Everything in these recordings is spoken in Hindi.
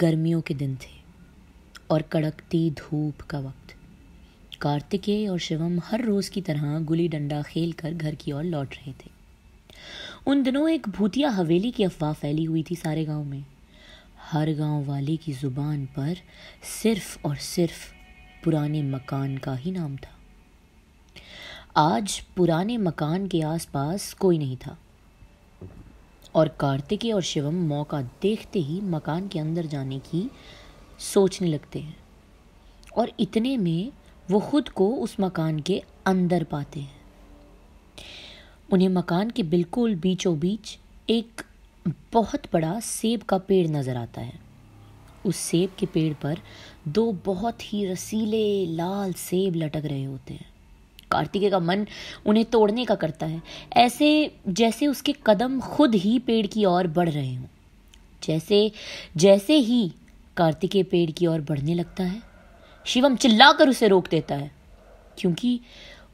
गर्मियों के दिन थे और कड़कती धूप का वक्त कार्तिकेय और शिवम हर रोज़ की तरह गुली डंडा खेल कर घर की ओर लौट रहे थे उन दिनों एक भूतिया हवेली की अफवाह फैली हुई थी सारे गांव में हर गांव वाले की ज़ुबान पर सिर्फ और सिर्फ पुराने मकान का ही नाम था आज पुराने मकान के आसपास कोई नहीं था और कार्तिकेय और शिवम मौका देखते ही मकान के अंदर जाने की सोचने लगते हैं और इतने में वो खुद को उस मकान के अंदर पाते हैं उन्हें मकान के बिल्कुल बीचों बीच एक बहुत बड़ा सेब का पेड़ नज़र आता है उस सेब के पेड़ पर दो बहुत ही रसीले लाल सेब लटक रहे होते हैं कार्तिकेय का मन उन्हें तोड़ने का करता है ऐसे जैसे उसके कदम खुद ही पेड़ की ओर बढ़ रहे हों जैसे जैसे ही कार्तिकेय पेड़ की ओर बढ़ने लगता है शिवम चिल्लाकर उसे रोक देता है क्योंकि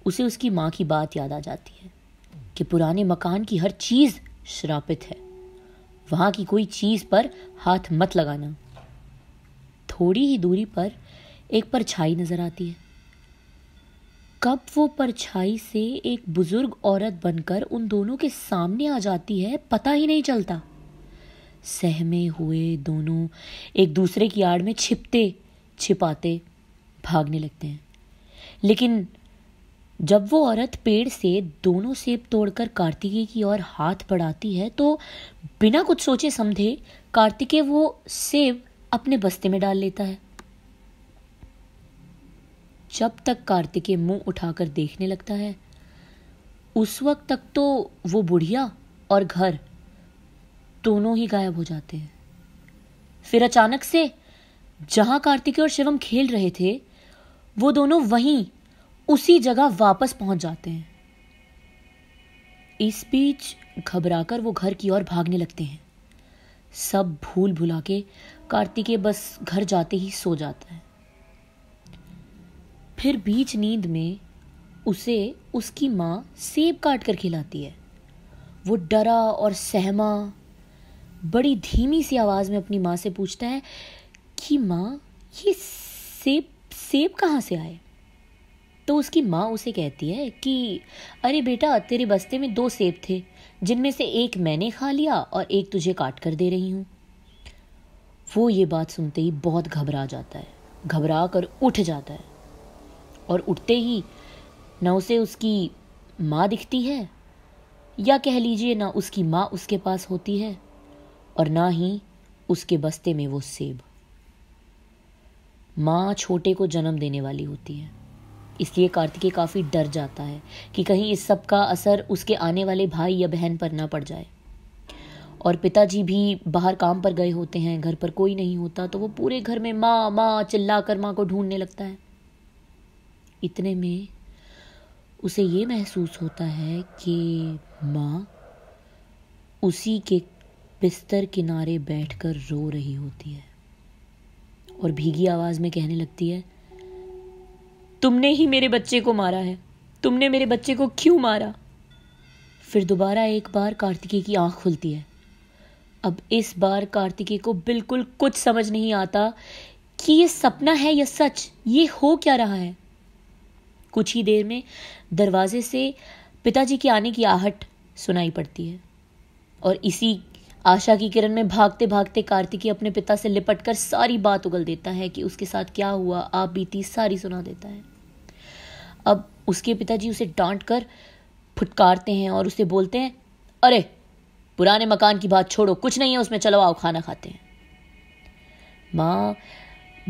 उसे उसकी माँ की बात याद आ जाती है कि पुराने मकान की हर चीज़ श्रापित है वहाँ की कोई चीज़ पर हाथ मत लगाना थोड़ी ही दूरी पर एक परछाई नज़र आती है कब वो परछाई से एक बुजुर्ग औरत बनकर उन दोनों के सामने आ जाती है पता ही नहीं चलता सहमे हुए दोनों एक दूसरे की आड़ में छिपते छिपाते भागने लगते हैं लेकिन जब वो औरत पेड़ से दोनों सेब तोड़कर कार्तिकेय की ओर हाथ बढ़ाती है तो बिना कुछ सोचे समझे कार्तिकेय वो सेब अपने बस्ते में डाल लेता है जब तक कार्तिकेय मुंह उठाकर देखने लगता है उस वक्त तक तो वो बुढ़िया और घर दोनों ही गायब हो जाते हैं फिर अचानक से जहां कार्तिकेय और शिवम खेल रहे थे वो दोनों वहीं उसी जगह वापस पहुंच जाते हैं इस बीच घबराकर वो घर की ओर भागने लगते हैं सब भूल भुला के कार्तिकेय बस घर जाते ही सो जाता है फिर बीच नींद में उसे उसकी माँ सेब काट कर खिलाती है वो डरा और सहमा बड़ी धीमी सी आवाज़ में अपनी माँ से पूछता है कि माँ ये सेब सेब कहाँ से आए तो उसकी माँ उसे कहती है कि अरे बेटा तेरे बस्ते में दो सेब थे जिनमें से एक मैंने खा लिया और एक तुझे काट कर दे रही हूँ वो ये बात सुनते ही बहुत घबरा जाता है घबरा कर उठ जाता है और उठते ही न उसे उसकी माँ दिखती है या कह लीजिए ना उसकी माँ उसके पास होती है और ना ही उसके बस्ते में वो सेब माँ छोटे को जन्म देने वाली होती है इसलिए कार्तिकेय काफ़ी डर जाता है कि कहीं इस सब का असर उसके आने वाले भाई या बहन पर ना पड़ जाए और पिताजी भी बाहर काम पर गए होते हैं घर पर कोई नहीं होता तो वो पूरे घर में माँ माँ चिल्ला कर माँ को ढूंढने लगता है इतने में उसे ये महसूस होता है कि माँ उसी के बिस्तर किनारे बैठकर रो रही होती है और भीगी आवाज़ में कहने लगती है तुमने ही मेरे बच्चे को मारा है तुमने मेरे बच्चे को क्यों मारा फिर दोबारा एक बार कार्तिकी की आंख खुलती है अब इस बार कार्तिकी को बिल्कुल कुछ समझ नहीं आता कि ये सपना है या सच ये हो क्या रहा है कुछ ही देर में दरवाजे से पिताजी के आने की आहट सुनाई पड़ती है और इसी आशा की किरण में भागते भागते कार्तिकी अपने पिता से लिपट कर सारी बात उगल देता है कि उसके साथ क्या हुआ आप बीती सारी सुना देता है अब उसके पिताजी उसे डांट कर फुटकारते हैं और उसे बोलते हैं अरे पुराने मकान की बात छोड़ो कुछ नहीं है उसमें चलो आओ खाना खाते हैं माँ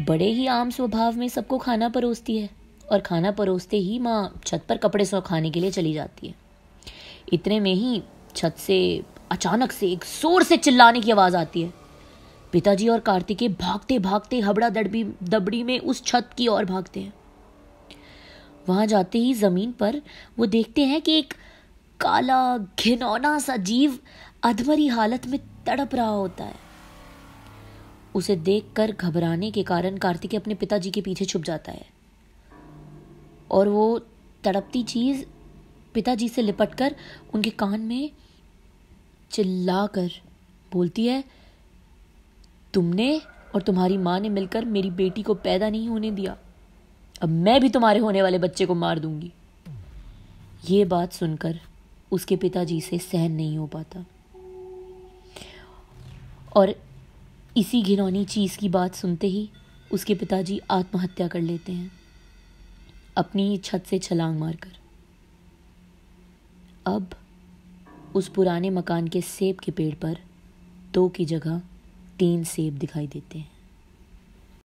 बड़े ही आम स्वभाव में सबको खाना परोसती है और खाना परोसते ही माँ छत पर कपड़े सुखाने के लिए चली जाती है इतने में ही छत से अचानक से एक जोर से चिल्लाने की आवाज़ आती है पिताजी और कार्तिकेय भागते भागते हबड़ा दड़बी दबड़ी में उस छत की ओर भागते हैं वहां जाते ही जमीन पर वो देखते हैं कि एक काला घिनौना सा जीव अधमरी हालत में तड़प रहा होता है उसे देखकर घबराने के कारण कार्तिकेय अपने पिताजी के पीछे छुप जाता है और वो तड़पती चीज़ पिताजी से लिपट कर उनके कान में चिल्ला कर बोलती है तुमने और तुम्हारी माँ ने मिलकर मेरी बेटी को पैदा नहीं होने दिया अब मैं भी तुम्हारे होने वाले बच्चे को मार दूंगी ये बात सुनकर उसके पिताजी से सहन नहीं हो पाता और इसी घिनौनी चीज़ की बात सुनते ही उसके पिताजी आत्महत्या कर लेते हैं अपनी छत से छलांग मारकर अब उस पुराने मकान के सेब के पेड़ पर दो की जगह तीन सेब दिखाई देते हैं